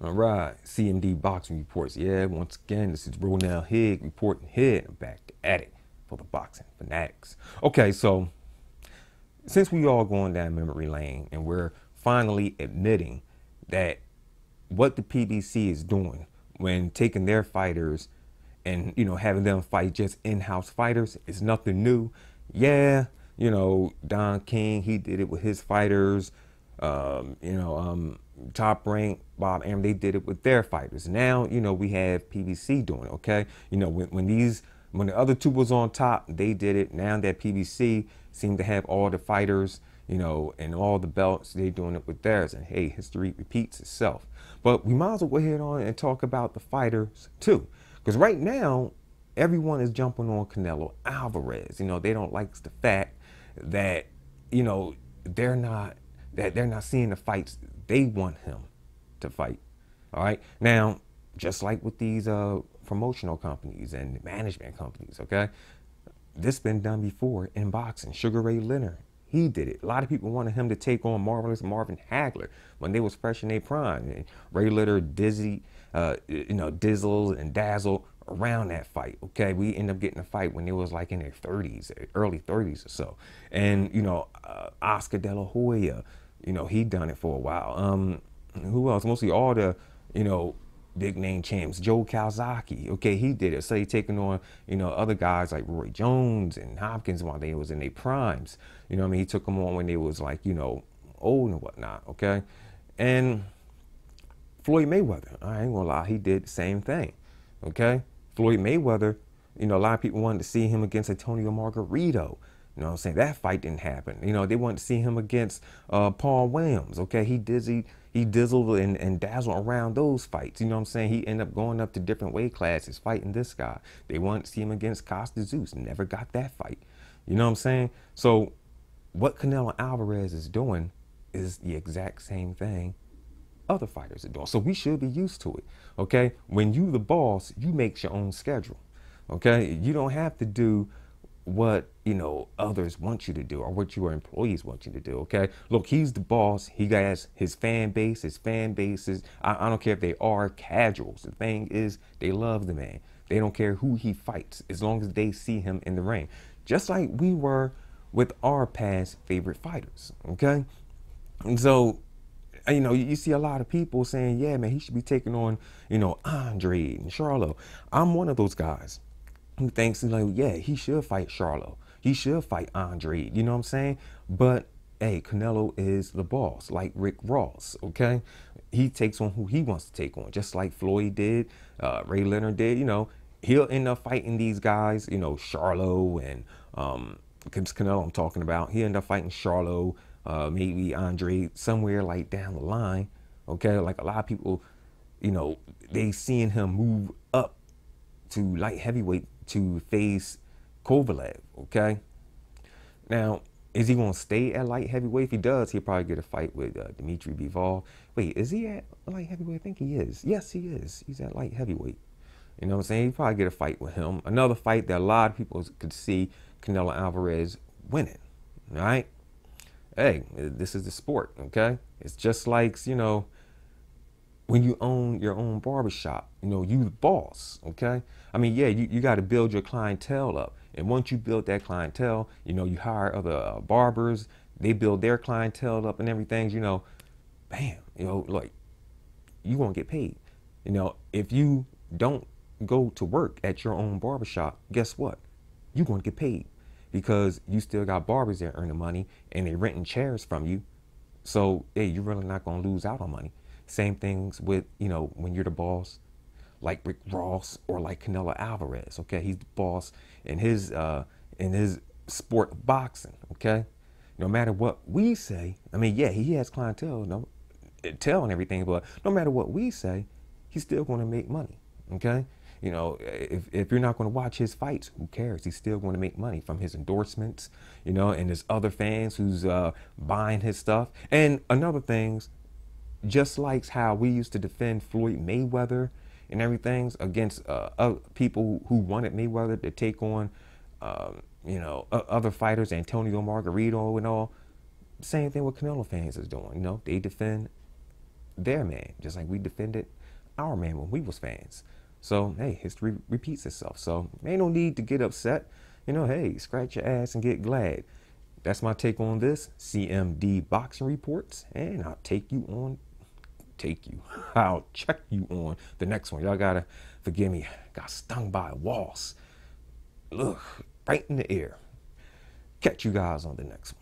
All right, CMD boxing reports. Yeah, once again, this is Ronell Hig reporting here back at it for the boxing fanatics. Okay, so since we all going down memory lane and we're finally admitting that what the PBC is doing when taking their fighters and you know having them fight just in-house fighters is nothing new. Yeah, you know Don King, he did it with his fighters. Um, you know, um, Top Rank, Bob Arum, they did it with their fighters. Now, you know, we have PBC doing it, okay? You know, when, when these, when the other two was on top, they did it. Now that PBC seemed to have all the fighters, you know, and all the belts, they doing it with theirs. And hey, history repeats itself. But we might as well go ahead on and talk about the fighters too. Because right now, everyone is jumping on Canelo Alvarez. You know, they don't like the fact that, you know, they're not that they're not seeing the fights they want him to fight. All right. Now, just like with these uh, promotional companies and management companies, okay? This been done before in boxing. Sugar Ray Leonard, he did it. A lot of people wanted him to take on Marvelous Marvin Hagler when they was fresh in their prime. And Ray Leonard, Dizzy, uh, you know, Dizzle and Dazzle around that fight. Okay, we end up getting a fight when it was like in their 30s, early 30s or so. And you know, uh, Oscar De La Hoya, you know, he done it for a while. Um, who else? Mostly all the, you know, big name champs. Joe Calzaghe, okay, he did it. So he taking on, you know, other guys like Roy Jones and Hopkins while they was in their primes. You know I mean? He took them on when they was like, you know, old and whatnot, okay? And Floyd Mayweather, I ain't gonna lie, he did the same thing, okay? Floyd Mayweather, you know, a lot of people wanted to see him against Antonio Margarito. You know what I'm saying? That fight didn't happen. You know, they wanted to see him against uh, Paul Williams. Okay, he dizzy, he dizzled and, and dazzled around those fights. You know what I'm saying? He ended up going up to different weight classes, fighting this guy. They wanted to see him against Costa Zeus. Never got that fight. You know what I'm saying? So what Canelo Alvarez is doing is the exact same thing other fighters are doing. So we should be used to it. Okay? When you the boss, you make your own schedule. Okay? You don't have to do what you know others want you to do or what your employees want you to do okay look he's the boss he has his fan base his fan bases I, I don't care if they are casuals the thing is they love the man they don't care who he fights as long as they see him in the ring just like we were with our past favorite fighters okay and so uh, you know, you see a lot of people saying, yeah, man, he should be taking on, you know, Andre and Charlo. I'm one of those guys who thinks like, yeah, he should fight Charlo. He should fight Andre. You know what I'm saying? But hey, Canelo is the boss, like Rick Ross. Okay, he takes on who he wants to take on, just like Floyd did, uh, Ray Leonard did. You know, he'll end up fighting these guys. You know, Charlo and um, Canelo. I'm talking about. He end up fighting Charlo, uh, maybe Andre, somewhere like down the line. Okay, like a lot of people, you know, they seeing him move up to light heavyweight to face Kovalev, okay? Now, is he going to stay at light heavyweight? If he does, he'll probably get a fight with uh, Dimitri Bivol. Wait, is he at light heavyweight? I think he is. Yes, he is. He's at light heavyweight. You know what I'm saying? he probably get a fight with him. Another fight that a lot of people could see Canelo Alvarez winning, all right? Hey, this is the sport, okay? It's just like, you know, when you own your own barbershop, you know, you the boss, okay? I mean, yeah, you, you got to build your clientele up. And once you build that clientele, you know, you hire other uh, barbers, they build their clientele up and everything, you know, bam, you know, like you won't get paid. You know, if you don't go to work at your own barbershop, guess what? You're going to get paid because you still got barbers there earning money and they renting chairs from you. So, hey, you're really not going to lose out on money. Same things with, you know, when you're the boss, like Rick Ross or like Canelo Alvarez. Okay, he's the boss in his uh, in his sport of boxing. Okay, no matter what we say, I mean, yeah, he has clientele, no, tell and everything, but no matter what we say, he's still going to make money. Okay, you know, if if you're not going to watch his fights, who cares? He's still going to make money from his endorsements, you know, and his other fans who's uh, buying his stuff. And another things just like how we used to defend Floyd Mayweather and everything against uh, people who wanted Mayweather to take on, um, you know, other fighters, Antonio Margarito and all. Same thing with Canelo fans is doing. You know, they defend their man just like we defended our man when we was fans. So hey, history repeats itself. So ain't no need to get upset. You know, hey, scratch your ass and get glad. That's my take on this CMD boxing reports, and I'll take you on take you. I'll check you on the next one. Y'all gotta forgive me. Got stung by a wasp. Look, right in the ear. Catch you guys on the next one.